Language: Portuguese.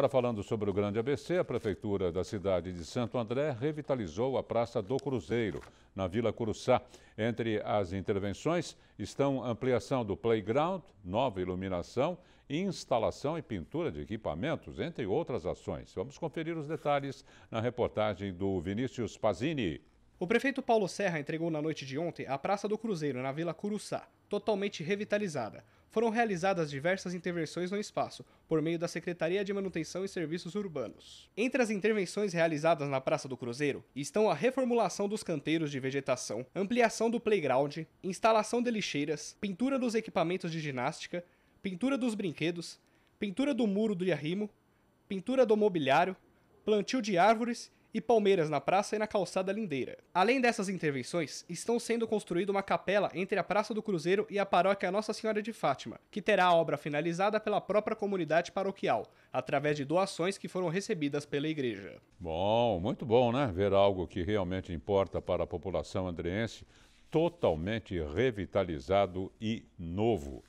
Agora falando sobre o Grande ABC, a Prefeitura da cidade de Santo André revitalizou a Praça do Cruzeiro, na Vila Curuçá. Entre as intervenções estão ampliação do playground, nova iluminação, instalação e pintura de equipamentos, entre outras ações. Vamos conferir os detalhes na reportagem do Vinícius Pazini. O prefeito Paulo Serra entregou na noite de ontem a Praça do Cruzeiro, na Vila Curuçá, totalmente revitalizada. Foram realizadas diversas intervenções no espaço, por meio da Secretaria de Manutenção e Serviços Urbanos. Entre as intervenções realizadas na Praça do Cruzeiro estão a reformulação dos canteiros de vegetação, ampliação do playground, instalação de lixeiras, pintura dos equipamentos de ginástica, pintura dos brinquedos, pintura do muro do arrimo, pintura do mobiliário, plantio de árvores e palmeiras na praça e na calçada lindeira. Além dessas intervenções, estão sendo construída uma capela entre a Praça do Cruzeiro e a paróquia Nossa Senhora de Fátima, que terá a obra finalizada pela própria comunidade paroquial, através de doações que foram recebidas pela igreja. Bom, muito bom, né? Ver algo que realmente importa para a população andrense, totalmente revitalizado e novo.